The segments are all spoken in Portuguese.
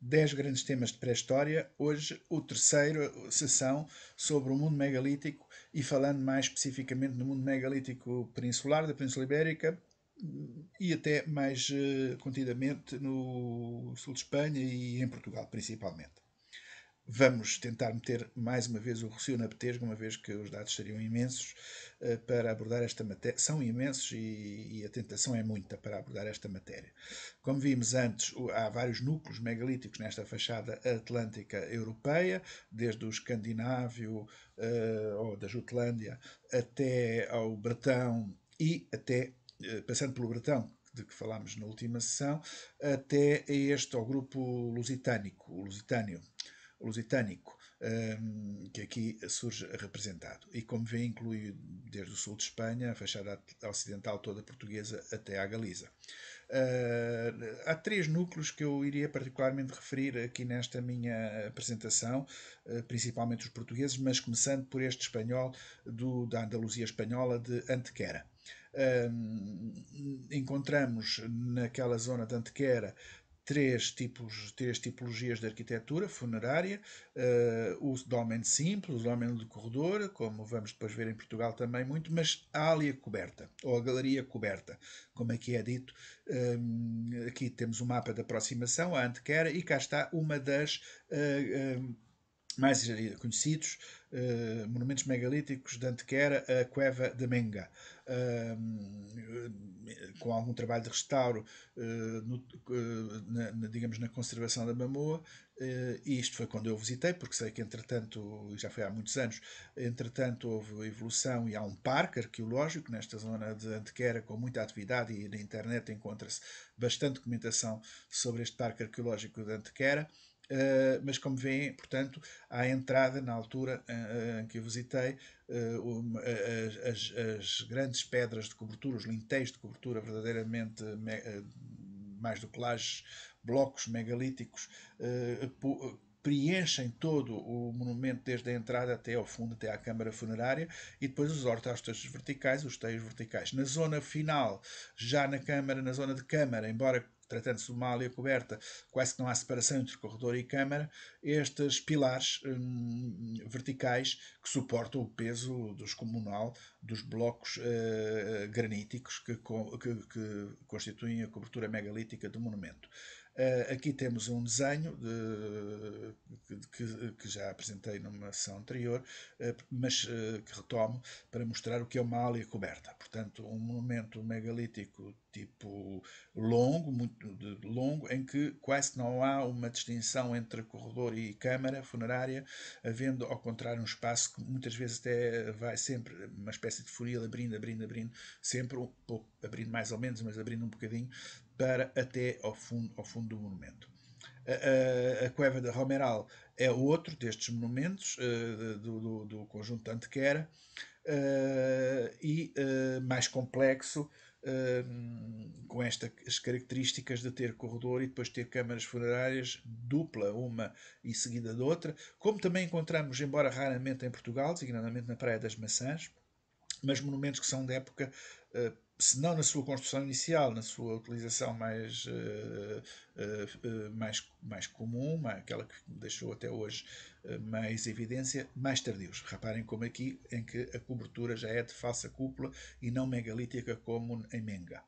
10 grandes temas de pré-história. Hoje, o terceiro sessão sobre o mundo megalítico e falando mais especificamente do mundo megalítico peninsular, da Península Ibérica e até mais eh, contidamente no sul de Espanha e em Portugal, principalmente. Vamos tentar meter mais uma vez o recio na petesga, uma vez que os dados seriam imensos uh, para abordar esta matéria. São imensos e, e, a tentação é muita para abordar esta matéria. Como vimos antes, há vários núcleos megalíticos nesta fachada atlântica europeia, desde o escandinávio uh, ou da Jutlândia até ao Bretão e até, uh, passando pelo Bretão, de que falámos na última sessão, até este, ao grupo lusitânico, o lusitânio lusitânico, ehm, que aqui surge representado. E como vê, inclui desde o sul de Espanha, a fachada ocidental toda portuguesa, até à Galiza. Eh, há três núcleos que eu iria particularmente referir aqui nesta minha apresentação, eh, principalmente os portugueses, mas começando por este espanhol do, da Andaluzia espanhola de Antequera. Um, ehm, encontramos naquela zona de Antequera três tipos, três tipologias de arquitetura funerária, uh, o domínio simples, o domínio de corredor, como vamos depois ver em Portugal também muito, mas a alia coberta, ou a galeria coberta, como aqui é, é dito. Um, ehm, aqui temos o um mapa de aproximação, a antequera, e cá está uma das... Uh, eh, um, eh, mais eh, conhecidos, eh, monumentos megalíticos de Antequera a Cueva de Menga, eh, com algum trabalho de restauro, no, na, na, digamos, na conservação da Mamoa, e isto foi quando eu visitei, porque sei que entretanto, já foi há muitos anos, entretanto houve evolução e há um parque arqueológico nesta zona de Antequera com muita atividade e na internet encontra-se bastante documentação sobre este parque arqueológico de Antequera, Uh, mas como veem, portanto, à entrada, na altura uh, que eu visitei, uh, um, as, as, grandes pedras de cobertura, os linteiros de cobertura verdadeiramente mais do que lajes, blocos megalíticos, preenchem todo o monumento desde a entrada até ao fundo, até à câmara funerária, e depois os ortóstos verticais, os teios verticais. Na zona final, já na câmara, na zona de câmara, embora tratando-se de uma área coberta, quase que não há separação entre corredor e câmara, estes pilares hum, verticais que suportam o peso descomunal dos blocos uh, graníticos que, que, que, constituem a cobertura megalítica do monumento. Uh, aqui temos um desenho de, que, que, já apresentei numa sessão anterior, uh, mas que retomo para mostrar o que é uma área coberta. Portanto, um monumento megalítico tipo longo, muito longo, em que quase não há uma distinção entre corredor e câmara funerária, havendo ao contrário um espaço que muitas vezes até vai sempre uma espécie de funil abrindo, abrindo, abrindo, sempre um pouco, abrindo mais ou menos, mas abrindo um bocadinho para até ao fundo, ao fundo do monumento. A, a, a, Cueva da Romeral é outro destes monumentos uh, do, do, do, conjunto Antequera uh, e uh, mais complexo com estas características de ter corredor e depois ter câmaras funerárias dupla, uma e seguida da outra, como também encontramos, embora raramente em Portugal, designadamente na Praia das Maçãs, mas monumentos que são da época uh, se não na sua construção inicial, na sua utilização mais, uh, uh, uh, mais, mais comum, aquela que deixou até hoje mais evidência, mais tardios. Reparem como aqui, em que a cobertura já é de falsa cúpula e não megalítica como em Menga.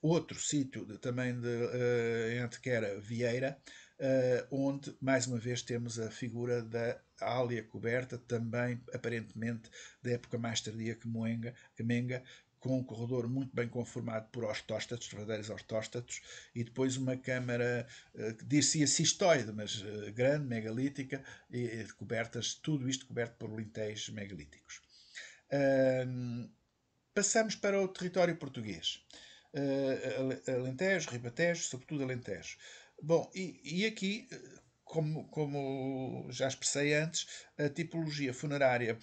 outro sítio também de uh, Antequera, Vieira, eh, onde, mais uma vez, temos a figura da Ália coberta, também aparentemente da época mais tardia que Moenga, que Menga, com um corredor muito bem conformado por ostóstatos, verdadeiros ostóstatos, e depois uma câmara eh, que dir-se cistoide, mas eh, grande, megalítica, e, e cobertas, tudo isto coberto por lintéis megalíticos. Uh, passamos para o território português. Uh, Alentejo, Ribatejo, sobretudo Alentejo. Bom, e, e aqui, como, como já expressei antes, a tipologia funerária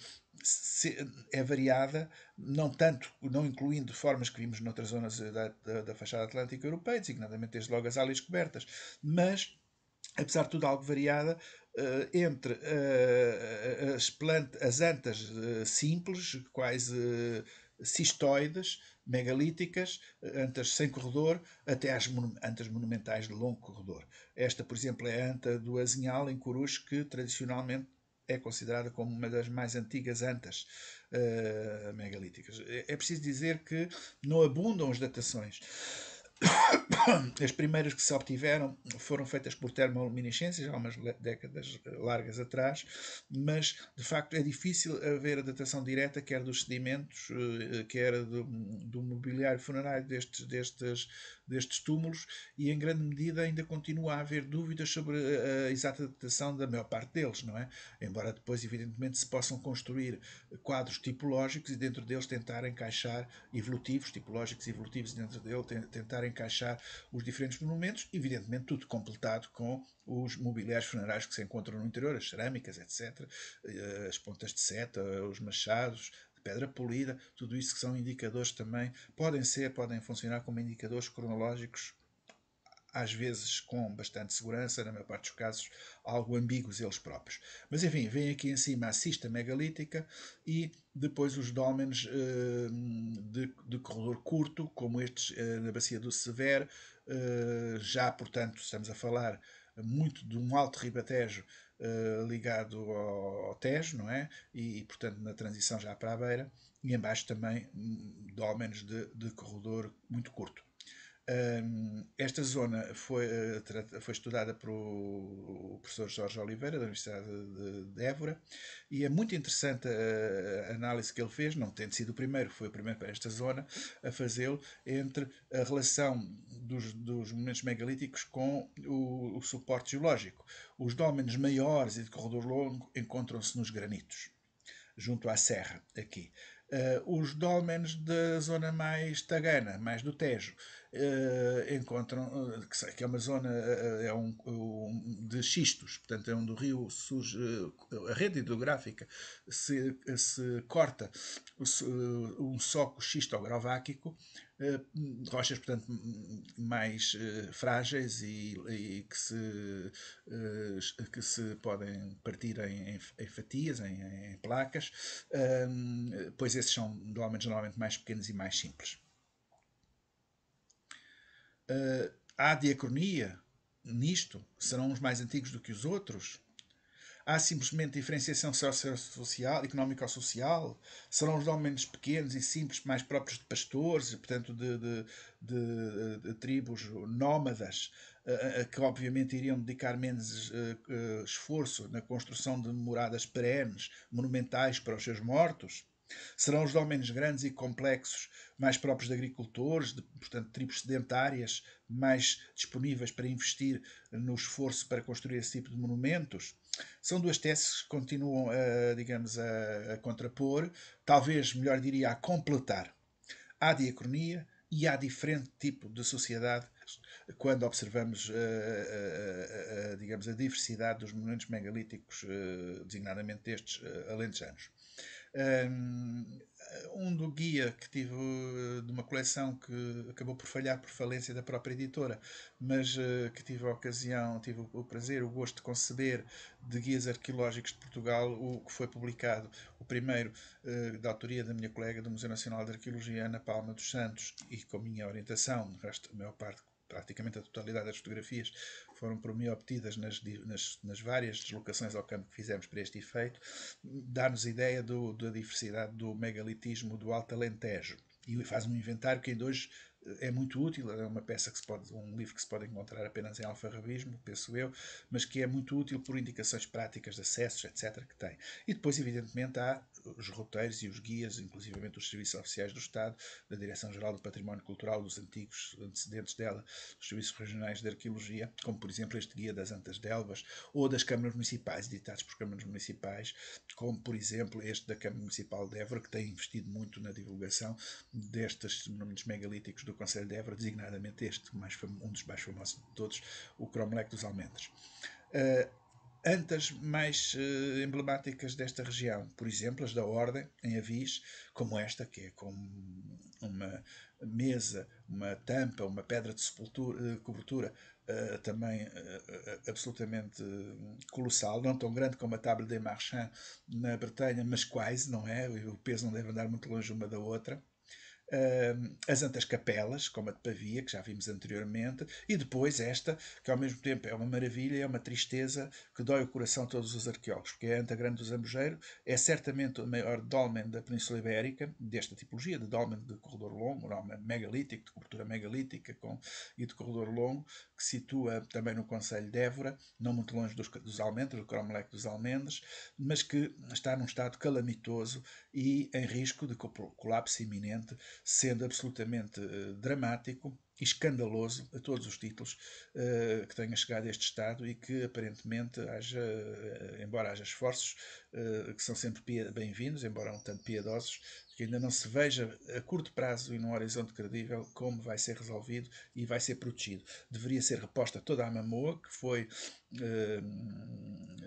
é variada, não tanto, não incluindo formas que vimos noutras zonas da, da, da fachada atlântica europeia, designadamente desde logo as áreas cobertas, mas apesar de tudo algo variada, eh, entre eh, as, plantas, as antas eh, simples, quase cistoides, megalíticas, eh, antas sem corredor, até às antas monumentais de longo corredor. Esta, por exemplo, é a anta do Azinhal, em Coruj, que tradicionalmente é considerada como uma das mais antigas antas uh, megalíticas. É, é preciso dizer que não abundam as datações as primeiras que se obtiveram foram feitas por termoluminescências, há umas décadas largas atrás, mas de facto é difícil haver a datação direta, quer dos sedimentos, eh, quer do, do mobiliário funerário destes, destes destes túmulos e em grande medida ainda continua a haver dúvidas sobre a exata datação da maior parte deles, não é? Embora depois, evidentemente, se possam construir quadros tipológicos e dentro deles tentar encaixar evolutivos, tipológicos e evolutivos dentro dele, tentar encaixar os diferentes monumentos, evidentemente tudo completado com os mobiliários funerários que se encontram no interior, as cerâmicas, etc., eh, as pontas de seta, os machados, pedra polida, tudo isso que são indicadores também, podem ser, podem funcionar como indicadores cronológicos, às vezes com bastante segurança, na maior parte dos casos, algo ambíguos eles próprios. Mas enfim, vem aqui em cima a cista megalítica e depois os dólmenes eh, de, de, corredor curto, como estes eh, na bacia do Sever, eh, já portanto estamos a falar muito de um alto ribatejo eh, ligado ao, ao Tejo, não é? E, e, portanto, na transição já para a beira, e embaixo também, hum, dómenos ao menos, de, de corredor muito curto esta zona foi, eh, foi estudada pelo professor Jorge Oliveira, da Universidade de Évora, e é muito interessante eh, a análise que ele fez, não tendo sido o primeiro, foi o primeiro para esta zona a fazê-lo, entre a relação dos, dos monumentos megalíticos com o, o suporte geológico. Os dólmenes maiores e de corredor longo encontram-se nos granitos, junto à serra, aqui. Eh, os dolmens da zona mais tagana, mais do Tejo, uh, encontram, uh, que, é uma zona eh, é um, um, de xistos, portanto é onde o rio surge, a rede hidrográfica se, se corta um soco xistográfico, rochas, portanto, mais frágeis e, e que, se, que se podem partir em, em fatias, em, em placas, pois esses são, normalmente mais pequenos e mais simples. Uh, ah, há diacronia nisto? Serão uns mais antigos do que os outros? Há simplesmente diferenciação social, económico-social? Serão os domínios pequenos e simples mais próprios de pastores, portanto, de, de, de, de tribos nómadas, ah, ah, que obviamente iriam dedicar menos esforço na construção de moradas perenes, monumentais para os seus mortos? Serão os domínios grandes e complexos, mais próprios de agricultores, de, portanto, tribos sedentárias, mais disponíveis para investir no esforço para construir esse tipo de monumentos? São duas teses que continuam, a, digamos, a, a contrapor, talvez, melhor diria, a completar. Há diacronia e há diferente tipo de sociedade quando observamos, uh, uh, uh, digamos, a diversidade dos monumentos megalíticos, eh, designadamente destes eh, alentejanos. Um do guia que tive eh, de uma coleção que acabou por falhar por falência da própria editora, mas eh, que tive a ocasião, tive o prazer, o gosto de conceber de guias arqueológicos de Portugal, o que foi publicado, o primeiro eh, da autoria da minha colega do Museu Nacional de Arqueologia, Ana Palma dos Santos, e com a minha orientação, no resto, a maior parte praticamente a totalidade das fotografias que foram por mim obtidas nas, nas, nas várias deslocações ao campo que fizemos para este efeito, dá-nos ideia do, da diversidade do megalitismo do Alto Alentejo e faz um inventário que ainda hoje é muito útil, é uma peça que se pode, um livro que se pode encontrar apenas em alfarrabismo, penso eu, mas que é muito útil por indicações práticas de acessos, etc., que tem. E depois, evidentemente, há os roteiros e os guias, inclusivamente os serviços oficiais do Estado, da Direção-Geral do Património Cultural, dos antigos antecedentes dela, dos serviços regionais de arqueologia, como, por exemplo, este guia das Antas Delvas, ou das câmaras municipais, editados por câmaras municipais, como, por exemplo, este da Câmara Municipal de Évora, que tem investido muito na divulgação destes monumentos megalíticos do Conselho de Évora, designadamente este, mais um dos mais famosos de todos, o Cromlech dos Almendres. Uh, eh, antas mais uh, emblemáticas desta região, por exemplo, as da Ordem, em Avis, como esta, que é com uma mesa, uma tampa, uma pedra de sepultura, eh, cobertura uh, também uh, absolutamente colossal, não tão grande como a Table des Marchands na Bretanha, mas quase, não é? O peso não deve andar muito longe uma da outra uh, as Antas Capelas, como a de Pavia, que já vimos anteriormente, e depois esta, que ao mesmo tempo é uma maravilha, é uma tristeza que dói o coração a todos os arqueólogos, porque é a Anta Grande do Zambujeiro, é certamente o maior dolmen da Península Ibérica, desta tipologia de dolmen de corredor longo, um megalítico, de cobertura megalítica com, e de corredor longo, que situa também no Conselho de Évora, não muito longe dos, dos Almendres, do Cromlech dos Almendres, mas que está num estado calamitoso e em risco de colapso iminente sendo absolutamente eh, dramático e escandaloso a todos os títulos uh, que tenha chegado a este Estado e que aparentemente haja, uh, embora haja esforços uh, que são sempre bem-vindos, embora um tanto piedosos, que ainda não se veja a curto prazo e num horizonte credível como vai ser resolvido e vai ser protegido. Deveria ser reposta toda a mamoa que foi Ehm,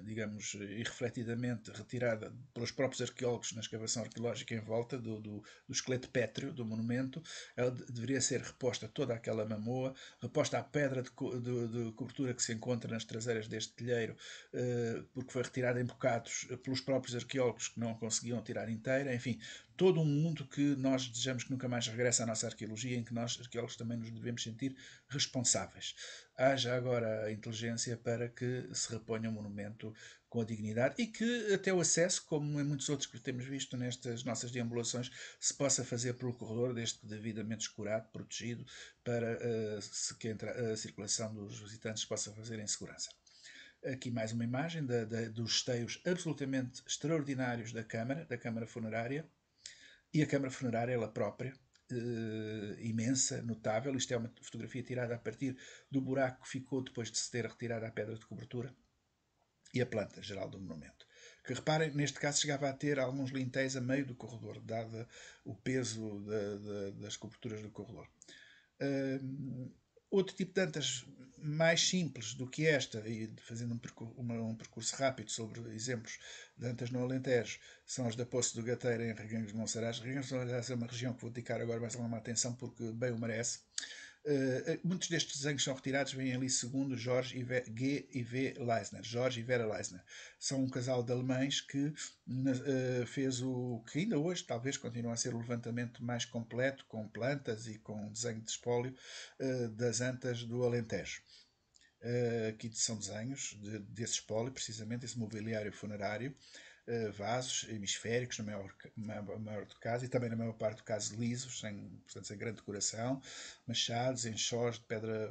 digamos, irrefletidamente retirada pelos próprios arqueólogos na escavação arqueológica em volta do, do, do, esqueleto pétreo do monumento, ela deveria ser reposta toda aquela mamoa, reposta à pedra de, de, de cobertura que se encontra nas traseiras deste telheiro, eh, porque foi retirada em bocados pelos próprios arqueólogos que não a conseguiam tirar inteira, enfim, todo um mundo que nós desejamos que nunca mais regresse à nossa arqueologia, em que nós, arqueólogos, também nos devemos sentir responsáveis haja agora a inteligência para que se reponha o um monumento com a dignidade e que até o acesso, como em muitos outros que temos visto nestas nossas deambulações, se possa fazer pelo corredor, desde que devidamente escurado, protegido, para uh, que a circulação dos visitantes possa fazer em segurança. Aqui mais uma imagem da, da, dos esteios absolutamente extraordinários da Câmara, da Câmara Funerária, e a Câmara Funerária ela própria, uh, imensa, notável. Isto é uma fotografia tirada a partir do buraco que ficou depois de se ter retirado a pedra de cobertura e a planta geral do monumento. Que reparem, neste caso chegava a ter alguns lintéis a meio do corredor, dado o peso de, de, das coberturas do corredor. Uh, Outro tipo de antas mais simples do que esta, e fazendo um percurso, uma, um percurso rápido sobre exemplos de antas no Alentejo, são as da Poço do Gateiro em Reguengos de Monsaraz. Reguengos de Monsaraz é uma região que vou dedicar agora mais uma atenção porque bem o merece. Eh, eh, muitos destes desenhos são retirados, vêm ali segundo Jorge e G e V Leisner. Jorge e Vera Leisner. São um casal de alemães que uh, fez o que ainda hoje talvez continue a ser o levantamento mais completo, com plantas e com desenho de espólio uh, das antas do Alentejo. aqui são desenhos de, desse espólio, precisamente, esse mobiliário funerário. Eh, vasos hemisféricos, no maior, maior do caso, e também na maior parte do caso lisos, sem, portanto, sem grande decoração, machados, enxós de pedra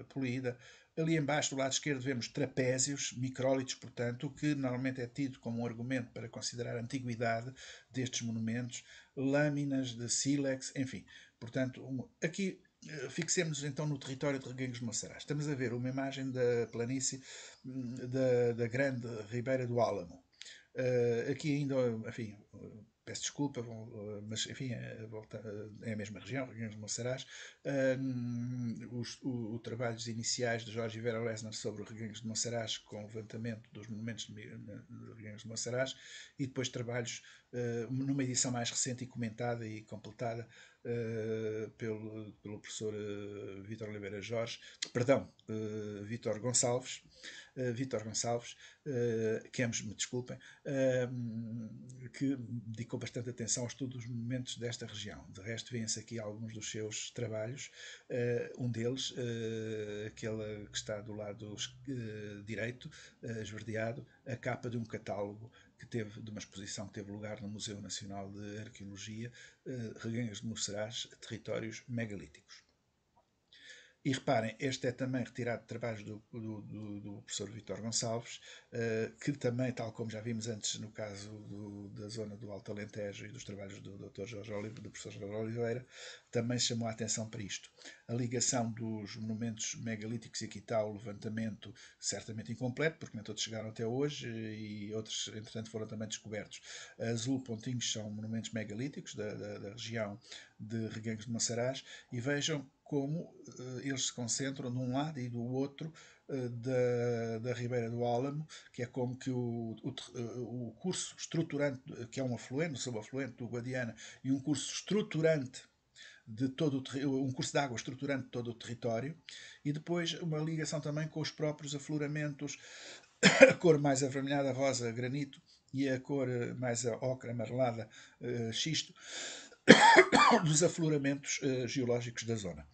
uh, polida. Ali embaixo, do lado esquerdo, vemos trapézios, micrólitos, portanto, o que normalmente é tido como um argumento para considerar a antiguidade destes monumentos, lâminas de sílex, enfim. Portanto, um, aqui eh, fixemos então no território de Reguengos de Monsaraz. Estamos a ver uma imagem da planície hum, da, da grande Ribeira do Álamo. Uh, aqui ainda, enfim, peço desculpa, eh, mas enfim, eh, é a mesma região, regiões de Monsaraz. Os, o, trabalhos iniciais de Jorge Vera Lesnar sobre regiões de Monsaraz, com o levantamento dos monumentos de, de regiões de Monsaraz, e depois trabalhos numa edição mais recente e comentada e completada pelo, pelo professor Vitor Oliveira Jorge, perdão, Vitor Gonçalves. Eh, Vítor Gonçalves, uh, que me desculpem, uh, que dedicou bastante atenção ao estudo dos momentos desta região. De resto, vêem-se aqui alguns dos seus trabalhos, um deles, aquele que está do lado direito, esverdeado, a capa de um catálogo que teve, de uma exposição que teve lugar no Museu Nacional de Arqueologia, Reganhas de Mosserás, Territórios Megalíticos. E reparem, este é também retirado de trabalhos do, do, do, do professor Vitor Gonçalves, eh, que também, tal como já vimos antes no caso do, da zona do Alto Alentejo e dos trabalhos do, Dr. Jorge Oliveira, do professor Jorge Oliveira, também chamou a atenção para isto. A ligação dos monumentos megalíticos, e aqui está o levantamento certamente incompleto, porque nem todos chegaram até hoje eh, e outros, entretanto, foram também descobertos. Azul Pontinhos são monumentos megalíticos da, da, da região de Reganhos de Monsaraz e vejam como eh, eles se concentram de um lado e do outro eh, da, da Ribeira do Álamo, que é como que o, o, eh, o curso estruturante, que é um afluente, um subafluente do Guadiana, e um curso estruturante de todo o um curso de água estruturante de todo o território e depois uma ligação também com os próprios afloramentos, a cor mais avermelhada, rosa, granito e a cor mais ocre amarelada, xisto, dos afloramentos geológicos da zona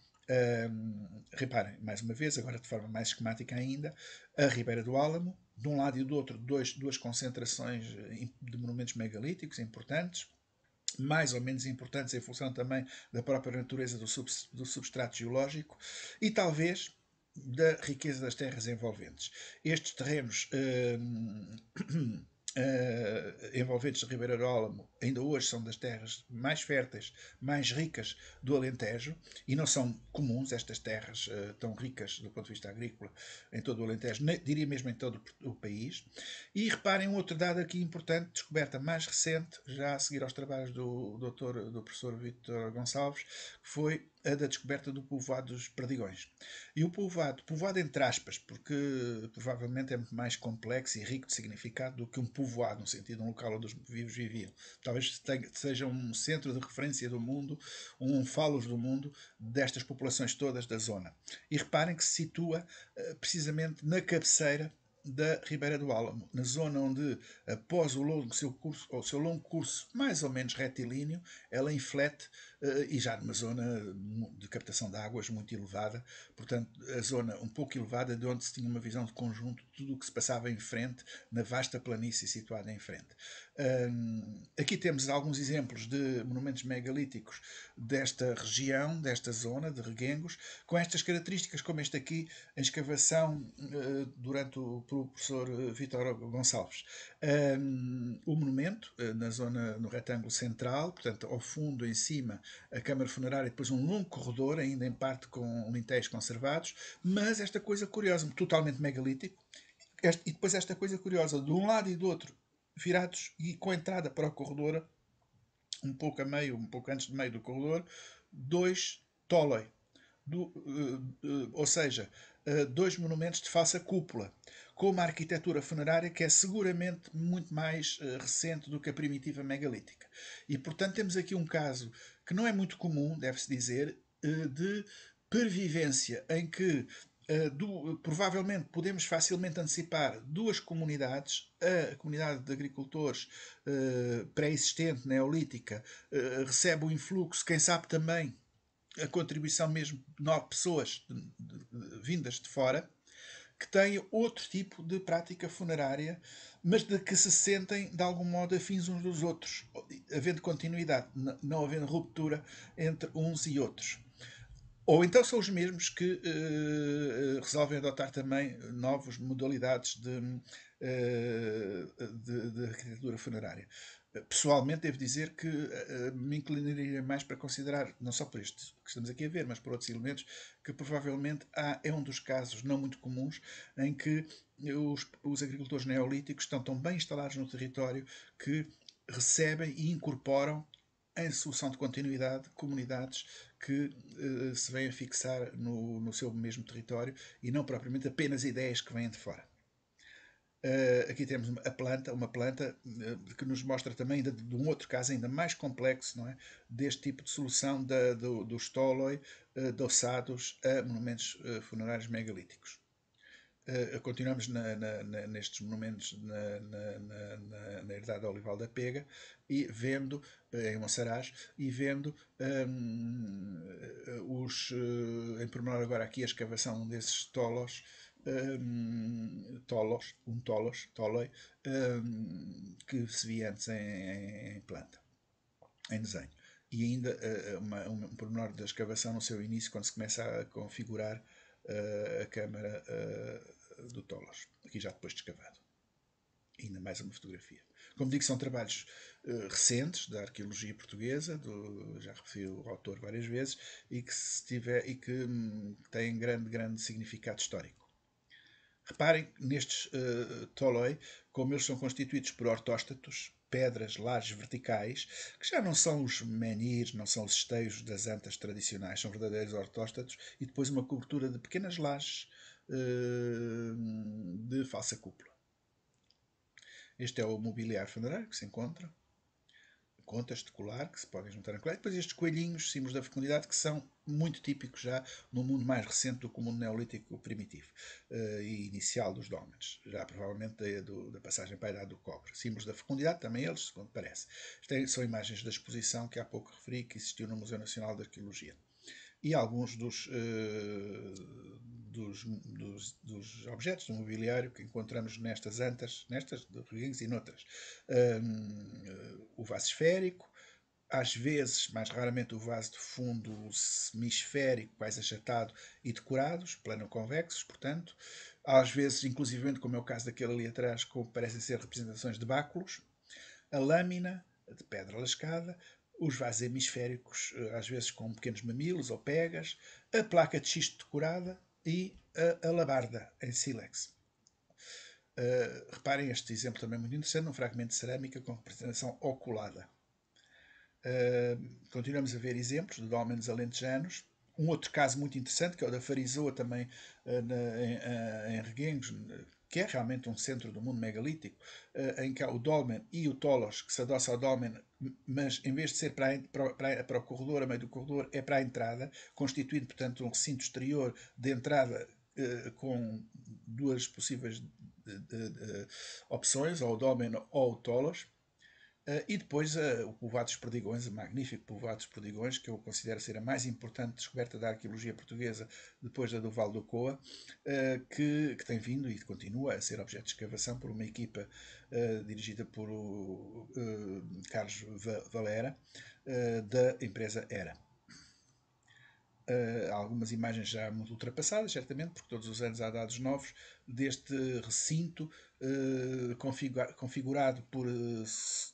reparem, mais uma vez, agora de forma mais esquemática ainda, a Ribeira do Álamo, de um lado e do outro, dois, duas concentrações eh, de monumentos megalíticos importantes, mais ou menos importantes em função também da própria natureza do, sub, do substrato geológico, e talvez da riqueza das terras envolventes. Estes terrenos. uh, envolvidos de Ribeira do Álamo ainda hoje são das terras mais férteis, mais ricas do Alentejo e não são comuns estas terras uh, tão ricas do ponto de vista agrícola em todo o Alentejo, diria mesmo em todo o país. E reparem um outro dado aqui importante, descoberta mais recente, já a seguir aos trabalhos do doutor, do professor Vítor Gonçalves, que foi a da descoberta do povoado dos Perdigões. E o povoado, povoado entre aspas, porque provavelmente é muito mais complexo e rico de significado do que um povoado, no sentido um local onde os vivos viviam. Talvez seja um centro de referência do mundo, um falos do mundo, destas populações todas da zona. E reparem que se situa eh, precisamente na cabeceira da Ribeira do Álamo, na zona onde, após o longo seu curso, seu longo curso mais ou menos retilíneo, ela inflete eh, e já numa zona de captação de águas muito elevada, portanto, a zona um pouco elevada de onde se tinha uma visão de conjunto de tudo o que se passava em frente, na vasta planície situada em frente. Aqui temos alguns exemplos de monumentos megalíticos desta região, desta zona de Reguengos, com estas características, como este aqui, a escavação eh, durante o, pelo professor eh, Vitor Gonçalves um, o monumento, eh, na zona, no retângulo central, portanto, ao fundo, em cima, a Câmara Funerária, depois um longo corredor, ainda em parte com lintéis conservados, mas esta coisa curiosa, totalmente megalítico, este, e depois esta coisa curiosa, de um lado e do outro, virados e com entrada para o corredor, um pouco a meio, um pouco antes do meio do corredor, dois toloi, do, uh, uh, ou seja, uh, dois monumentos de face cúpula como a arquitetura funerária, que é seguramente muito mais uh, recente do que a primitiva megalítica. E, portanto, temos aqui um caso que não é muito comum, deve-se dizer, uh, de pervivência, em que Uh, do, provavelmente podemos facilmente antecipar duas comunidades, a comunidade de agricultores uh, pré-existente, neolítica, uh, recebe o influxo, quem sabe também a contribuição mesmo de pessoas de, de, de, vindas de fora, que têm outro tipo de prática funerária, mas de que se sentem de algum modo afins uns dos outros, havendo continuidade, não havendo ruptura entre uns e outros. Ou então são os mesmos que eh, eh, resolvem adotar também novas modalidades de, eh, de, de arquitetura funerária pessoalmente devo dizer que uh, me inclinaria mais para considerar, não só por isto que estamos aqui a ver, mas por outros elementos, que provavelmente há, é um dos casos não muito comuns em que os, os agricultores neolíticos estão tão bem instalados no território que recebem e incorporam em solução de continuidade comunidades que uh, se vêm a fixar no, no seu mesmo território e não propriamente apenas ideias que vêm de fora. Uh, aqui temos a planta, uma planta uh, que nos mostra também de, de, um outro caso ainda mais complexo, não é? Deste tipo de solução da, do, dos tóloi uh, eh, doçados a monumentos funerários megalíticos. continuamos na, na, na, nestes monumentos na, herdade Olival da Pega e vendo, em Monsaraz, e vendo um, ehm, os, em pormenor agora aqui a escavação desses tolos um, tolos, um tolos, toloi, um, que se via antes em, em planta, em desenho. E ainda ah, ah, uma, um, um pormenor da escavação no seu início, quando se começa a configurar uh, a câmara uh, do tolos, aqui já depois de escavado. Ainda mais uma fotografia. Como digo, são trabalhos uh, recentes da arqueologia portuguesa, do, já referi o autor várias vezes, e que, se tiver, e que um, têm grande, grande significado histórico Reparem nestes uh, eh, toloi, como eles são constituídos por ortóstatos, pedras, lajes verticais, que já não são os menhirs, não são os esteios das antas tradicionais, são verdadeiros ortóstatos, e depois uma cobertura de pequenas lajes uh, eh, de falsa cúpula. Este é o mobiliário funerário que se encontra contas de colar que se podem juntar a colar. E depois estes coelhinhos, símbolos da fecundidade, que são muito típicos já no mundo mais recente do que o mundo neolítico primitivo uh, e inicial dos domens, já provavelmente da, do, da, passagem para a idade do cobre. Símbolos da fecundidade, também eles, segundo parece. Estas é, são imagens da exposição que há pouco referi, que existiu no Museu Nacional de Arqueologia. E alguns dos, uh, dos, dos, dos, objetos do mobiliário que encontramos nestas antas, nestas de reguinhos e noutras. Um, eh, o vaso esférico, às vezes, mais raramente, o vaso de fundo semisférico, mais achatado e decorados, plano convexos, portanto. Às vezes, inclusivamente, como é o caso daquele ali atrás, como parecem ser representações de báculos. A lâmina, de pedra lascada, os vasos hemisféricos, eh, às vezes com pequenos mamilos ou pegas, a placa de xisto decorada, e a alabarda em sílex. Uh, reparem este exemplo também é muito interessante, um fragmento de cerâmica com representação oculada. Uh, continuamos a ver exemplos de dolmens alentejanos. Um outro caso muito interessante, que é o da Farisoa, também uh, na, em, em Reguengos, que é realmente um centro do mundo megalítico, eh, em que há o dolmen e o tolos, que se adoça ao dolmen, mas em vez de ser para, para, para o corredor, a meio do corredor, é para a entrada, constituindo, portanto, um recinto exterior de entrada eh, com duas possíveis eh, opções, ou o dolmen ou o tolos Uh, e depois uh, o Povoado dos Perdigões, o magnífico Povoado dos Perdigões, que eu considero ser a mais importante descoberta da arqueologia portuguesa depois da do Vale do Coa, uh, que, que, tem vindo e continua a ser objeto de escavação por uma equipa dirigida por Carlos Valera, da empresa ERA. Uh, algumas imagens já muito ultrapassadas, certamente, porque todos os anos há dados novos deste recinto uh, eh, configura configurado por uh,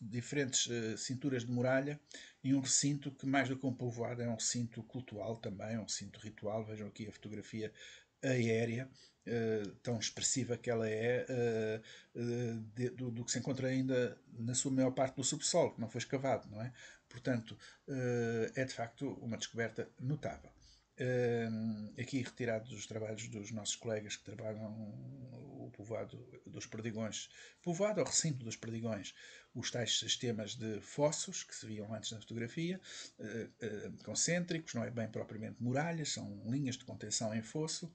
diferentes cinturas de muralha e um recinto que, mais do que um povoado, é um recinto cultural também, um recinto ritual. Vejam aqui a fotografia aérea, tão expressiva que ela é, de, do, do, que se encontra ainda na sua maior parte do subsolo, que não foi escavado, não é? Portanto, é de facto uma descoberta notável aqui retirados dos trabalhos dos nossos colegas que trabalham o povoado dos Perdigões, povoado ou recinto dos Perdigões, os tais sistemas de fossos que se viam antes na fotografia, eh, eh, concêntricos, não é bem propriamente muralhas, são linhas de contenção em fosso,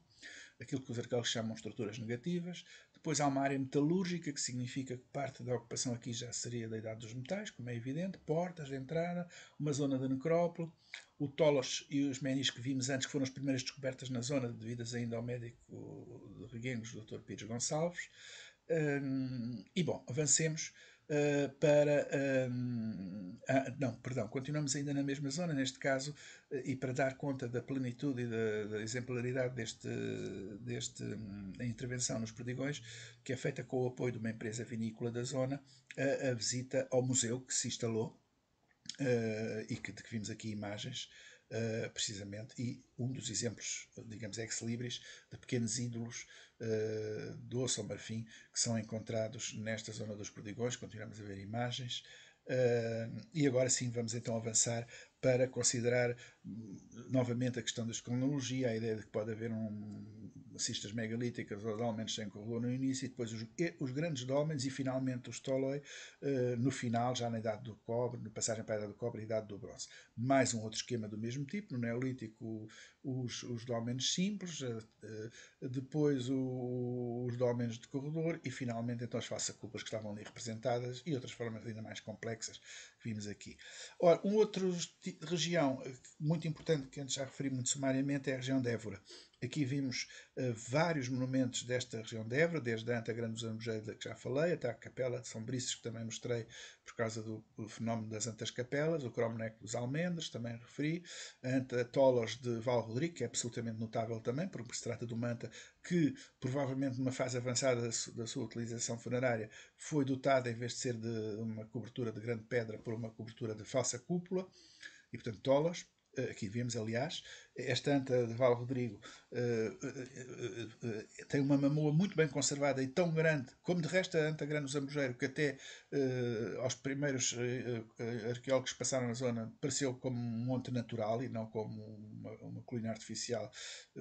aquilo que os arqueólogos chamam estruturas negativas. Depois há uma área metalúrgica, que significa que parte da ocupação aqui já seria da idade dos metais, como é evidente, portas de entrada, uma zona da necrópole, o Tolos e os menis que vimos antes, que foram as primeiras descobertas na zona, devidas ainda ao médico de Reguengos, Dr. Pires Gonçalves. Um, e bom, avancemos uh, para. Um, ah, não, perdão, continuamos ainda na mesma zona, neste caso, uh, e para dar conta da plenitude e da, da exemplaridade deste, deste um, intervenção nos perdigões, que é feita com o apoio de uma empresa vinícola da zona, a, a visita ao museu que se instalou Uh, e que, de que vimos aqui imagens, uh, precisamente, e um dos exemplos, digamos, ex-libris, de pequenos ídolos uh, do osso ao marfim que são encontrados nesta zona dos perdigões, continuamos a ver imagens, e agora sim vamos então avançar para considerar hum, novamente a questão da cronologia, a ideia de que pode haver um cistas megalíticas, os dolmens sem corredor no início, e depois os, os grandes dolmens e finalmente os toloi uh, eh, no final, já na idade do cobre, na passagem para a idade do cobre e idade do bronze. Mais um outro esquema do mesmo tipo, no neolítico os, os dolmens simples, uh, uh, depois o, os dolmens de corredor e finalmente então as faça culpas que estavam ali representadas e outras formas ainda mais complexas que vimos aqui. Ora, uma outra região eh, muito importante que antes já referi muito sumariamente é a região de Évora. Aqui vimos uh, vários monumentos desta região de Évora, desde a Anta Grande dos Amoreiros, eh, que já falei, até a Capela de São Brices, que também mostrei por causa do, do fenómeno das Antas Capelas, o Cromneck dos Almendres, também referi, a Tolos de Val Rodrigo, que é absolutamente notável também, porque se trata de uma que, provavelmente numa fase avançada da, su, da sua utilização funerária, foi dotada, em vez de ser de uma cobertura de grande pedra, por uma cobertura de falsa cúpula, e portanto Tolos. Eh, aqui vemos, aliás, esta anta de Val Rodrigo eh, eh, tem uma mamoa muito bem conservada e tão grande, como de resto a anta grande zambujeiro, que até aos primeiros arqueólogos que passaram na zona pareceu como um monte natural e não como uma, uma colina artificial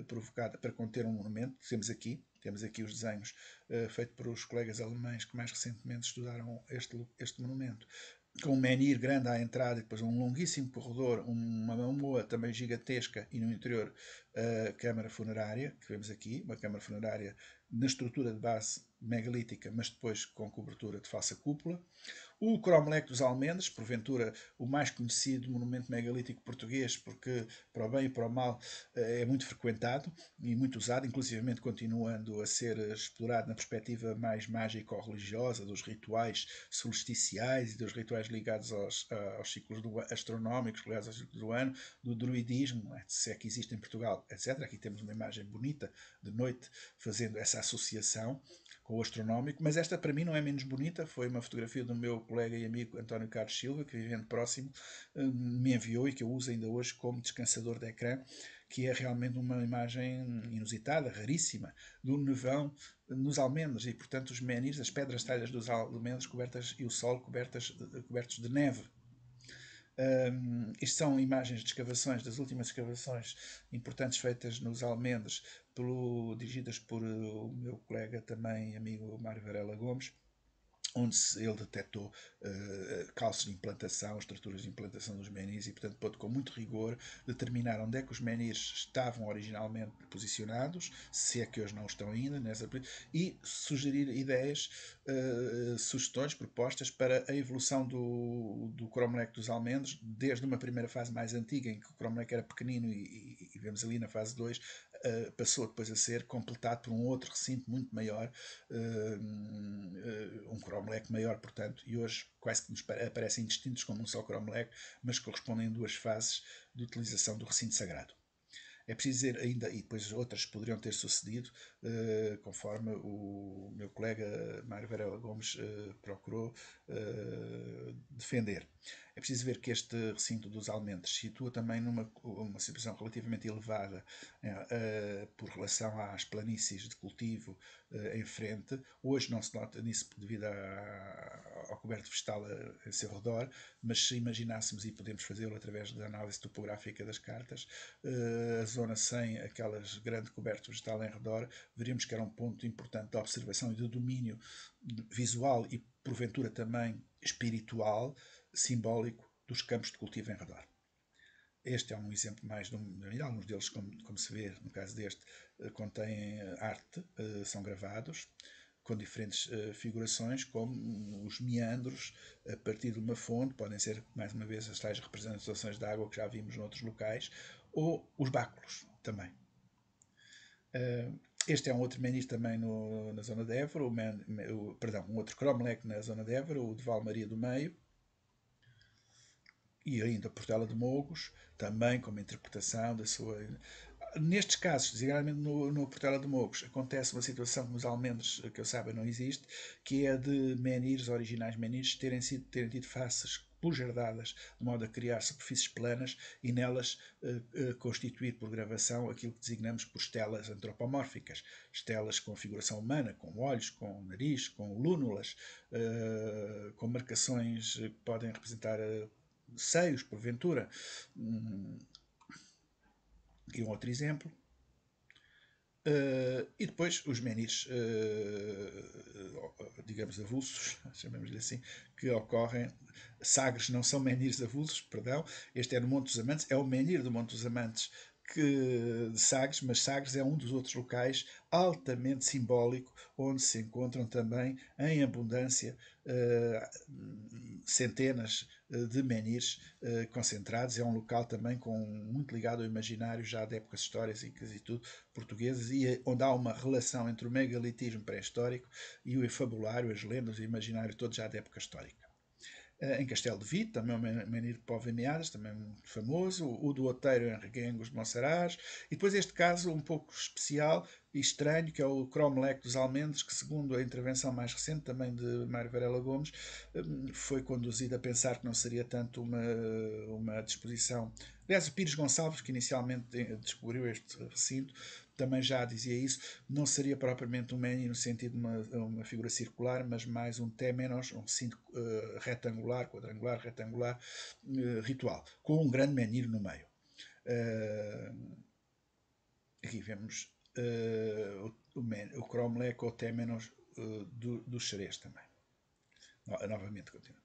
provocada para conter um monumento. Temos aqui, temos aqui os desenhos uh, feitos por os colegas alemães que mais recentemente estudaram este, este monumento com um menhir grande à entrada, depois um longuíssimo corredor, uma mamoa também gigantesca e no interior a eh, câmara funerária, que vemos aqui, uma câmara funerária na estrutura de base megalítica, mas depois com cobertura de falsa cúpula, o cromlech dos Almendas, porventura o mais conhecido monumento megalítico português, porque para o bem e para o mal eh, é muito frequentado e muito usado, inclusivamente continuando a ser explorado na perspectiva mais mágico-religiosa dos rituais solsticiais e dos rituais ligados aos, aos ciclos do, astronómicos, ligados ao ciclo do ano, do druidismo, eh, se é que existe em Portugal, etc. Aqui temos uma imagem bonita de noite fazendo essa associação com o astronómico, mas esta para mim não é menos bonita, foi uma fotografia do meu colega e amigo António Carlos Silva, que vivendo próximo, eh, me enviou e que eu uso ainda hoje como descansador de ecrã, que é realmente uma imagem inusitada, raríssima, do nevão nos almendros e, portanto, os menis, as pedras talhas dos almendros cobertas e o sol cobertas, eh, cobertos de neve. Um, isto são imagens de escavações, das últimas escavações importantes feitas nos Almendres, pelo, dirigidas por eh, o meu colega também, amigo Mário Varela Gomes onde ele detectou uh, eh, calços de implantação, estruturas de implantação dos menis e, portanto, pôde com muito rigor determinar onde é que os menis estavam originalmente posicionados, se é que hoje não estão ainda, nessa, e sugerir ideias, uh, sugestões, propostas para a evolução do, do cromlech dos almendros, desde uma primeira fase mais antiga, em que o cromlech era pequenino e, e, e vemos ali na fase 2 uh, passou depois a ser completado por um outro recinto muito maior, uh, um cromlech maior, portanto, e hoje quase que nos aparecem distintos como um só cromlech, mas correspondem a duas fases de utilização do recinto sagrado. É preciso dizer ainda, e depois outras poderiam ter sucedido, uh, conforme o meu colega Mário Varela Gomes uh, procurou uh, defender. É preciso ver que este recinto dos Almentes situa também numa uma situação relativamente elevada por relação às planícies de cultivo em frente. Hoje não se nota nisso devido à, ao coberto vegetal em seu redor, mas se imaginássemos, e podemos fazê-lo através da análise topográfica das cartas, a zona sem aquelas grande coberto vegetal em redor veríamos que era um ponto importante da observação e do domínio visual e, porventura, também espiritual, simbólico, dos campos de cultivo em redor. Este é um exemplo mais de um, alguns deles, como, como, se vê no caso deste, eh, contêm eh, arte, eh, são gravados com diferentes figurações, como os meandros a partir de uma fonte, podem ser mais uma vez as tais representações de água que já vimos noutros locais, ou os báculos também. Este é um outro Menis também no, na zona de Évora, o, Man, o perdão, um outro Cromlech na zona de Évora, o de Valmaria do Meio, e ainda Portela de Mogos, também como interpretação da sua. Nestes casos, designadamente no, no Portela de Mogos, acontece uma situação que nos Almendres, que eu saiba, não existe, que é de Menirs, originais Menirs, terem, sido, terem tido faces pujardadas, de modo a criar superfícies planas e nelas uh, eh, uh, eh, constituir por gravação aquilo que designamos por estelas antropomórficas, estelas com figuração humana, com olhos, com nariz, com lúnulas, uh, com marcações que podem representar seios, porventura. Um, um outro exemplo, Uh, e depois os menis, uh, digamos, avulsos, chamemos-lhe assim, que ocorrem. Sagres não são menis avulsos, perdão. Este é no Monte dos Amantes, é o menir do Monte dos Amantes que, de Sagres, mas Sagres é um dos outros locais altamente simbólico onde se encontram também em abundância uh, centenas eh, de menhirs eh, concentrados. É um local também com, muito ligado ao imaginário já de épocas históricas e quase tudo, portuguesas, e eh, onde há uma relação entre o megalitismo pré-histórico e o fabulário, as lendas, o imaginário todo já de época histórica em Castelo de Vito, também é o menhir de Pove Meadas, também é muito famoso, o do Oteiro em Reguengos de Monsaraz, e depois este caso um pouco especial estranho, que é o Cromlech dos Almendres, que segundo a intervenção mais recente também de Mário Varela Gomes, hum, foi conduzida a pensar que não seria tanto uma, uma disposição. Aliás, o Pires Gonçalves, que inicialmente descobriu este recinto, também já dizia isso, não seria propriamente um menino no sentido de uma, uma figura circular, mas mais um menos um recinto uh, retangular, quadrangular, retangular, uh, ritual, com um grande menhir no meio. Uh, aqui vemos uh, o, o, o Cromlech ou até menos uh, do, dos xerês também. No, novamente continua.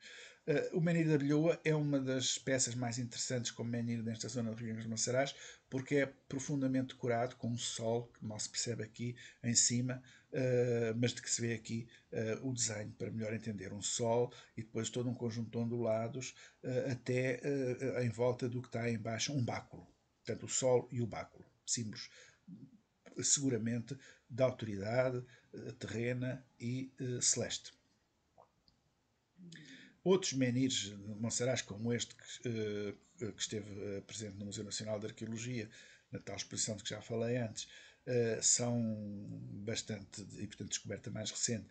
Uh, o menhir da Bilhoa é uma das peças mais interessantes como menhir nesta zona do Rio dos Macerais, porque é profundamente decorado com um sol, que mal se percebe aqui em cima, uh, mas de que se vê aqui uh, o desenho, para melhor entender. Um sol e depois todo um conjunto de ondulados, até em volta do que está embaixo um báculo. Portanto, o sol e o báculo, símbolos seguramente da autoridade eh, terrena e eh, celeste. Outros de monsaraz como este que, eh, esteve presente no Museu Nacional de Arqueologia, na tal exposição de que já falei antes, são bastante, e portanto descoberta mais recente,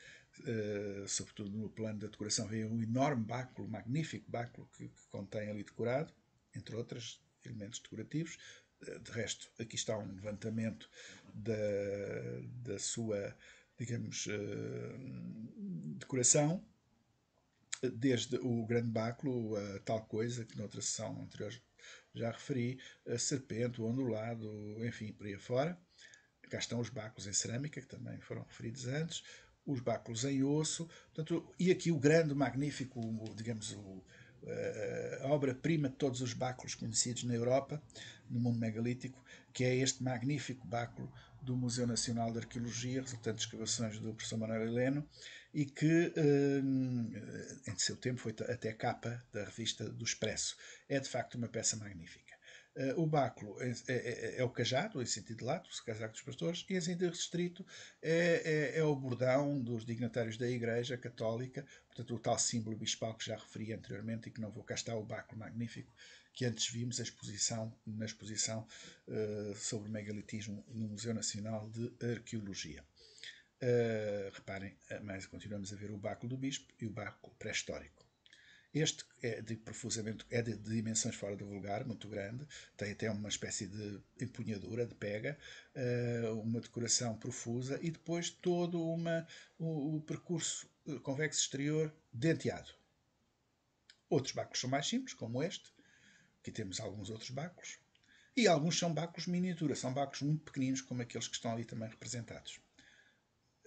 sobretudo no plano da decoração, vem um enorme báculo, magnífico báculo que, que contém ali decorado, entre outros elementos decorativos. De resto, aqui está um levantamento da, da sua, digamos, eh, decoração, desde o grande báculo, a tal coisa que noutra sessão anterior já referi, a serpente, o ondulado, enfim, por aí afora. Cá estão os báculos em cerâmica, que também foram referidos antes, os báculos em osso, portanto, e aqui o grande, magnífico, digamos, o, a eh, eh, obra-prima de todos os báculos conhecidos na Europa, no mundo megalítico, que é este magnífico báculo do Museu Nacional de Arqueologia, resultante de escavações do professor Manuel Heleno, e que eh, em seu tempo foi até capa da revista do Expresso. É de facto uma peça magnífica. Uh, o báculo é, é, é, é o cajado, em sentido lato, o casaco dos pastores, e em sentido restrito é, é, é, o bordão dos dignatários da Igreja Católica, portanto, o tal símbolo bispal que já referi anteriormente e que não vou cá estar, o báculo magnífico, que antes vimos a exposição, na exposição uh, sobre megalitismo no Museu Nacional de Arqueologia. Uh, reparem, mas continuamos a ver o báculo do bispo e o báculo pré-histórico. Este é de profusamente é de, dimensões fora do vulgar, muito grande, tem até uma espécie de empunhadura, de pega, eh, uma decoração profusa e depois todo uma, o, percurso eh, convexo exterior denteado. Outros bacos são mais simples, como este, aqui temos alguns outros bacos, e alguns são bacos miniatura, são bacos muito pequeninos, como aqueles que estão ali também representados.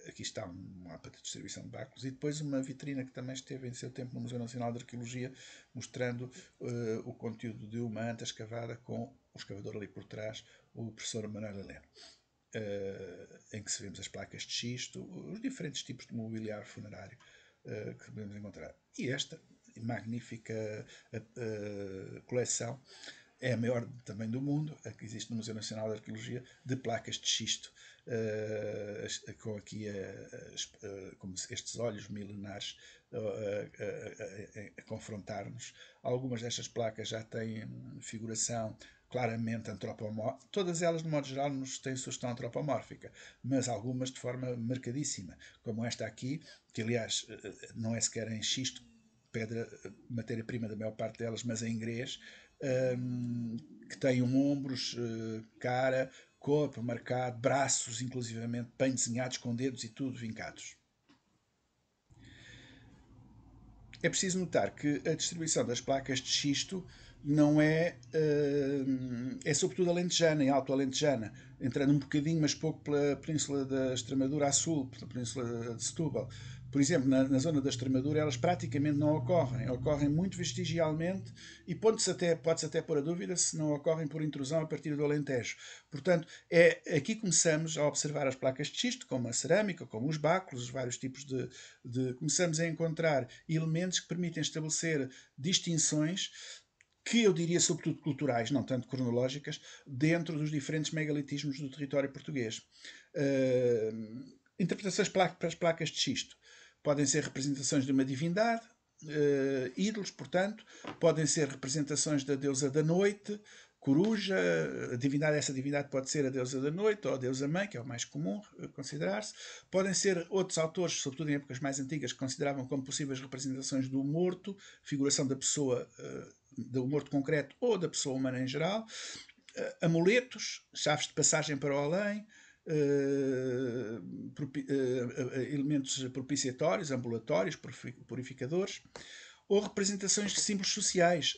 Aqui está um mapa de distribuição de báculos e depois uma vitrina que também esteve em seu tempo no Museu Nacional de Arqueologia, mostrando uh, o conteúdo de uma anta escavada com o escavador ali por trás, o professor Manuel Heleno. Uh, em que se vemos as placas de xisto, os diferentes tipos de mobiliário funerário uh, que podemos encontrar. E esta magnífica coleção é a maior também do mundo, a que existe no Museu Nacional de Arqueologia, de placas de xisto, uh, com aqui uh, como estes olhos milenares a confrontar-nos. Algumas destas placas já têm figuração claramente antropomórfica, todas elas, de modo geral, nos têm sugestão antropomórfica, mas algumas de forma marcadíssima, como esta aqui, que aliás não é sequer em xisto, pedra, matéria-prima da maior parte delas, mas em inglês, um, que têm ombros, eh, cara, corpo marcado, braços, inclusivamente, bem desenhados, com dedos e tudo vincados. É preciso notar que a distribuição das placas de xisto não é. é sobretudo alentejana, em é alto alentejana, entrando um bocadinho, mas pouco pela Península da Extremadura a sul, pela Península de Setúbal por exemplo, na, na, zona da Extremadura, elas praticamente não ocorrem. Ocorrem muito vestigialmente e pode-se até, pode até pôr a dúvida se não ocorrem por intrusão a partir do Alentejo. Portanto, é, aqui começamos a observar as placas de xisto, como a cerâmica, como os báculos, os vários tipos de, de. Começamos a encontrar elementos que permitem estabelecer distinções que eu diria sobretudo culturais, não tanto cronológicas, dentro dos diferentes megalitismos do território português. Uh, interpretações para as placas de xisto podem ser representações de uma divindade, uh, ídolos, portanto, podem ser representações da deusa da noite, coruja, a divindade, essa divindade pode ser a deusa da noite ou a deusa mãe, que é o mais comum eh, considerar-se. Podem ser outros autores, sobretudo em épocas mais antigas, que consideravam como possíveis representações do morto, figuração da pessoa, eh, do morto concreto ou da pessoa humana em geral. Amuletos, chaves de passagem para o além, eh, eh, eh, elementos propiciatórios, ambulatórios, purificadores, ou representações de símbolos sociais,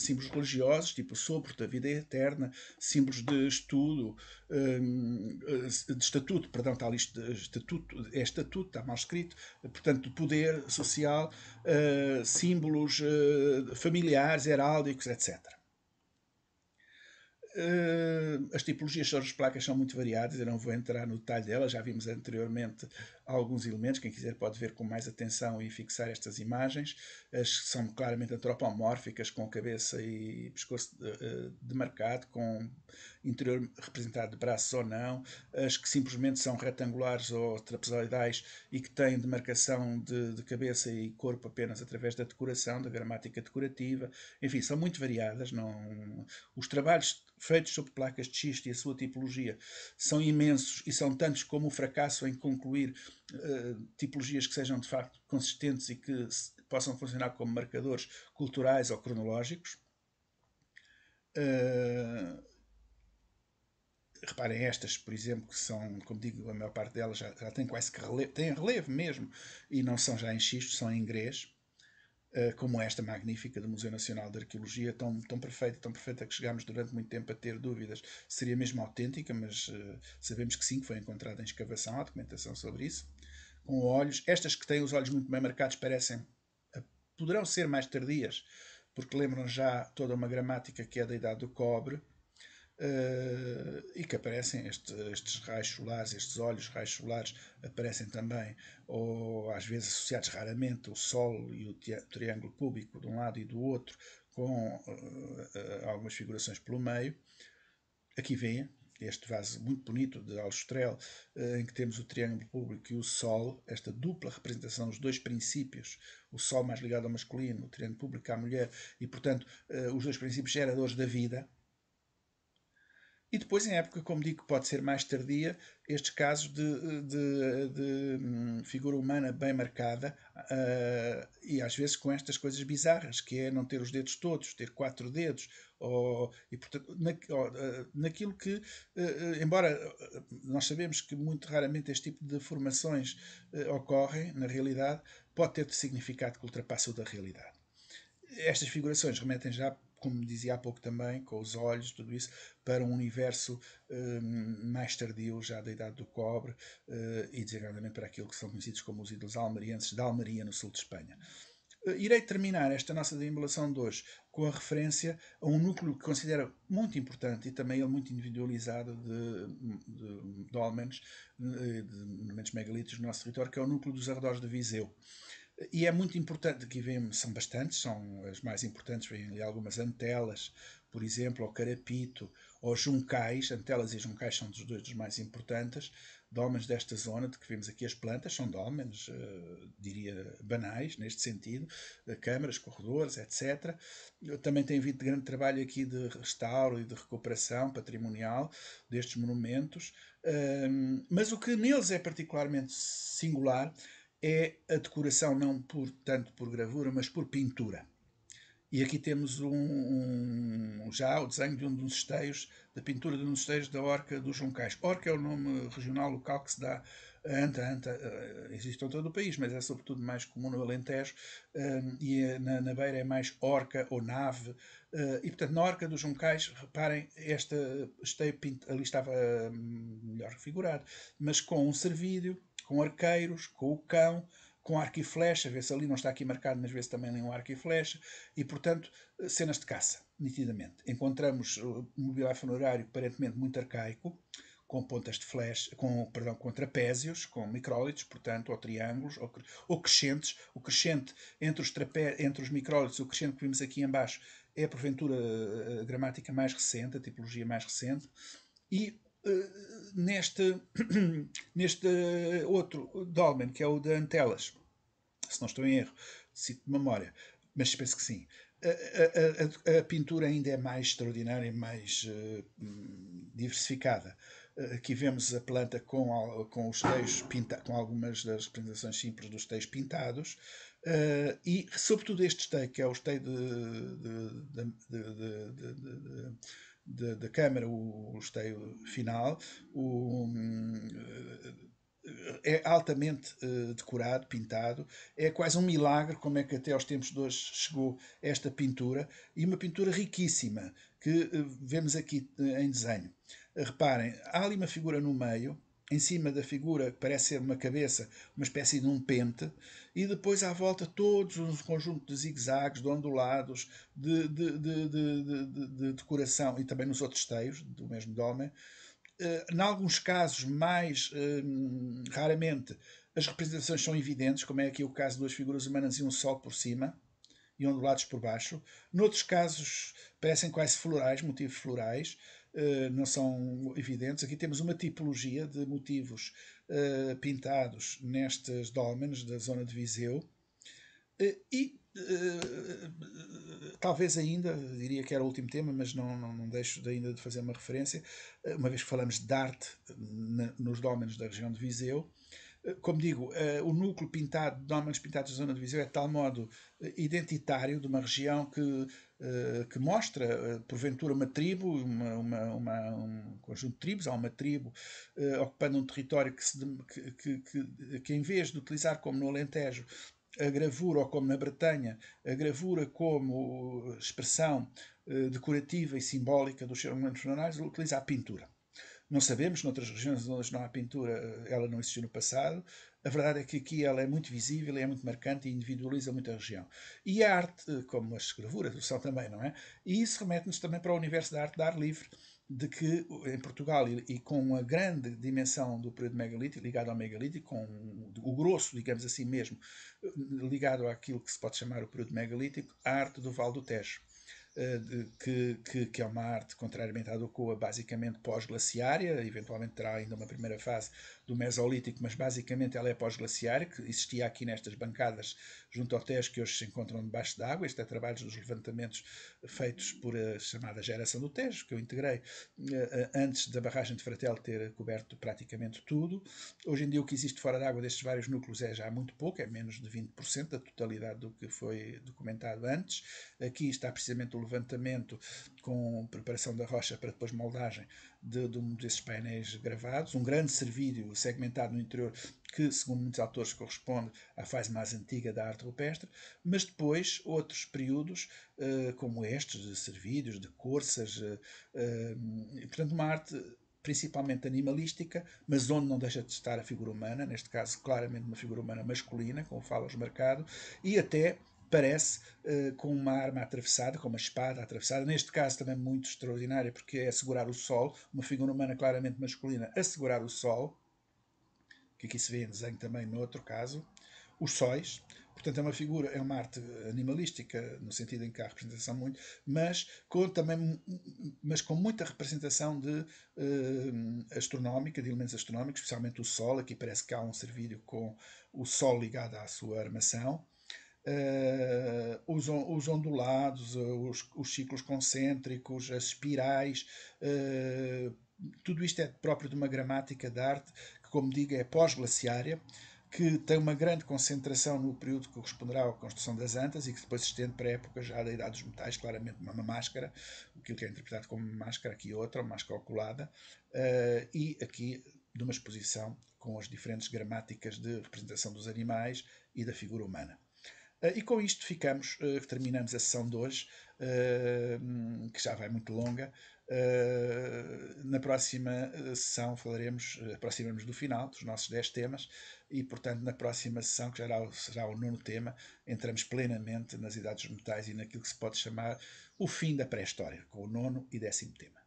símbolos religiosos, tipo o sopro da vida eterna, símbolos de estudo, de estatuto, perdão, está ali estatuto, é estatuto, está mal escrito, portanto, poder social, símbolos familiares, heráldicos, etc. Eh, as tipologias sobre as placas são muito variadas, eu não vou entrar no detalhe delas, já vimos anteriormente alguns elementos, quem quiser pode ver com mais atenção e fixar estas imagens, as que são claramente antropomórficas, com cabeça e pescoço eh, eh, demarcado, com interior representado de braços ou não, as que simplesmente são retangulares ou trapezoidais e que têm demarcação de, de cabeça e corpo apenas através da decoração, da gramática decorativa, enfim, são muito variadas. Não... Os trabalhos feitos sobre placas de xisto e a sua tipologia são imensos e são tantos como o fracasso em concluir eh, tipologias que sejam de facto consistentes e que possam funcionar como marcadores culturais ou cronológicos. Uh, reparem estas, por exemplo, que são, como digo, a maior parte delas já, já tem quase que relevo, têm relevo mesmo, e não são já em xisto, são em inglês. Eh, como esta magnífica do Museu Nacional de Arqueologia, tão, tão perfeita, tão perfeita que chegámos durante muito tempo a ter dúvidas se seria mesmo autêntica, mas uh, sabemos que sim, que foi encontrada em escavação, há documentação sobre isso, com olhos. Estas que têm os olhos muito bem marcados parecem, uh, poderão ser mais tardias, porque lembram já toda uma gramática que é da idade do cobre, Uh, e que aparecem este, estes raios solares, estes olhos raios solares aparecem também, ou às vezes associados raramente, o Sol e o triângulo público de um lado e do outro, com uh, uh, algumas figurações pelo meio. Aqui vem este vaso muito bonito de Alustrel, em que temos o triângulo público e o Sol, esta dupla representação dos dois princípios, o Sol mais ligado ao masculino, o triângulo público à mulher, e portanto os dois princípios geradores da vida, e depois, em época, como digo, pode ser mais tardia, estes casos de, de, de hum, figura humana bem marcada uh, e às vezes com estas coisas bizarras, que é não ter os dedos todos, ter quatro dedos, ou, e portanto, na, ou, uh, naquilo que, uh, embora nós sabemos que muito raramente este tipo de formações ocorrem, na realidade, pode ter significado que ultrapassa o da realidade. Estas figurações remetem já como dizia há pouco também, com os olhos, tudo isso, para um universo hum, mais tardio, já da Idade do Cobre, eh, e desagradamente para aquilo que são conhecidos como os ídolos almerienses da Almeria, no sul de Espanha. Eh, irei terminar esta nossa deambulação de hoje com a referência a um núcleo que considero muito importante e também ele muito individualizado de, de, de dolmens, eh, de, de, de megalíticos no nosso território, que é o núcleo dos arredores de Viseu. E é muito importante, que vemos são bastantes, são as mais importantes, vêm ali algumas antelas, por exemplo, ou carapito, ou juncais, antelas e juncais são dos dois dos mais importantes, dólmenes desta zona, de que vemos aqui as plantas, são dólmenes, uh, eh, diria, banais, neste sentido, eh, câmaras, corredores, etc. Eu também tem havido grande trabalho aqui de restauro e de recuperação patrimonial destes monumentos, uh, mas o que neles é particularmente singular é a decoração não por, tanto por gravura, mas por pintura. E aqui temos um, um, já o desenho de um dos esteios, da pintura de um dos esteios da Orca dos Juncais. Orca é o nome regional local que se dá a Anta. Anta eh, existe em todo o país, mas é sobretudo mais comum no Alentejo ehm, e é, na, na Beira é mais Orca ou Nave. Uh, e portanto, na Orca dos Juncais, reparem, esta esteio ali estava hum, melhor figurado, mas com um servídeo com arqueiros, com o cão, com arco e flecha, vê-se ali, não está aqui marcado, mas vê-se também um arco e flecha, e portanto, cenas de caça, nitidamente. Encontramos uh, um mobiliário funerário aparentemente muito arcaico, com pontas de flecha, com, perdão, com trapézios, com micrólitos, portanto, ou triângulos, ou, ou crescentes. O crescente entre os, trapé, entre os micrólitos, o crescente que vimos aqui embaixo, é porventura a uh, uh, gramática mais recente, a tipologia mais recente, e eh, neste, neste outro dolmen, que é o de Antelas, se não estou em erro, cito de memória, mas penso que sim. A, a, a, a pintura ainda é mais extraordinária, mais uh, diversificada. Uh, aqui vemos a planta com, com os teios pintados, com algumas das representações simples dos teios pintados, uh, e sobretudo este teio, que é o teio de, de, de, de da Câmara, o, o esteio final, o, eh, é altamente uh, decorado, pintado. É quase um milagre como é que até aos tempos de hoje chegou esta pintura. E uma pintura riquíssima que uh, vemos aqui uh, em desenho. Reparem, há ali uma figura no meio em cima da figura, que parece ser uma cabeça, uma espécie de um pente, e depois à volta todos um conjunto de zigue de ondulados, de, de, de, de, decoração e também nos outros teios do mesmo dolmen. Eh, em alguns casos, mais ehm, raramente, as representações são evidentes, como é aqui o caso de duas figuras humanas e um sol por cima e ondulados por baixo. Noutros casos, parecem quase florais, motivos florais. Eh, não são evidentes. Aqui temos uma tipologia de motivos eh, pintados nestes dólmenes da zona de Viseu. Eh, e talvez ainda, diria que era o último tema, mas não, não, não deixo de ainda de fazer uma referência, uma vez que falamos de arte nos dólmenes da região de Viseu, como digo, eh, o núcleo pintado de homens pintados da zona de Viseu é de tal modo eh, identitário de uma região que, eh, que mostra, porventura, uma tribo, uma, uma, uma, um conjunto de tribos, há uma tribo ocupando um território que, se, que, que, que, que em vez de utilizar como no Alentejo a gravura, ou como na Bretanha, a gravura como expressão decorativa e simbólica dos seus momentos jornais, utiliza a pintura. Não sabemos, noutras regiões onde não há pintura, eh, ela não existiu no passado. A verdade é que aqui ela é muito visível, é muito marcante e individualiza muito a região. E a arte, eh, como as gravuras o são também, não é? E isso remete-nos também para o universo da arte da ar livre, de que em Portugal, e, com a grande dimensão do período megalítico, ligado ao megalítico, com o, o grosso, digamos assim mesmo, eh, ligado àquilo que se pode chamar o período megalítico, a arte do Val do Tejo eh, que, que, que, é uma arte, contrariamente à Coa, basicamente pós-glaciária, eventualmente terá ainda uma primeira fase do Mesolítico, mas basicamente ela é pós-glaciar, que existia aqui nestas bancadas junto ao Tejo, que hoje se encontram debaixo da água. Isto é trabalhos dos levantamentos feitos por a chamada geração do Tejo, que eu integrei eh, antes da barragem de Fratel ter coberto praticamente tudo. Hoje em dia o que existe fora da água destes vários núcleos é já muito pouco, é menos de 20% da totalidade do que foi documentado antes. Aqui está precisamente o levantamento com preparação da rocha para depois moldagem de, de um desses painéis gravados, um grande servídeo segmentado no interior que, segundo muitos autores, corresponde à fase mais antiga da arte rupestre, mas depois outros períodos, eh, como estes, de servídeos, de corças, eh, eh, portanto, uma arte principalmente animalística, mas onde não deixa de estar a figura humana, neste caso claramente uma figura humana masculina, fala os marcado, e até parece, uh, com uma arma atravessada, com uma espada atravessada, neste caso também muito extraordinária, porque é segurar o sol, uma figura humana claramente masculina a segurar o sol, que aqui se vê em desenho também no outro caso, os sóis, portanto é uma figura, é uma arte animalística, no sentido em que há representação muito, mas com, também, mas com muita representação de uh, astronómica, de elementos astronómicos, especialmente o Sol, aqui parece que há um servídeo com o Sol ligado à sua armação, Uh, os, os, ondulados, os, os, ciclos concêntricos, as espirais, uh, tudo isto é próprio de uma gramática da arte que, como digo, é pós-glaciária, que tem uma grande concentração no período que corresponderá à construção das antas e que depois se estende para a época já da Idade dos Metais, claramente uma máscara, aquilo que é interpretado como uma máscara, aqui outra, uma máscara oculada, uh, e aqui de uma exposição com as diferentes gramáticas de representação dos animais e da figura humana. Ah, e com isto ficamos, ah, terminamos a sessão de hoje, ah, que já vai muito longa. na próxima sessão falaremos, aproximamos do final dos nossos 10 temas e, portanto, na próxima sessão, que será o, será o nono tema, entramos plenamente nas idades dos metais e naquilo que se pode chamar o fim da pré-história, com o nono e décimo tema.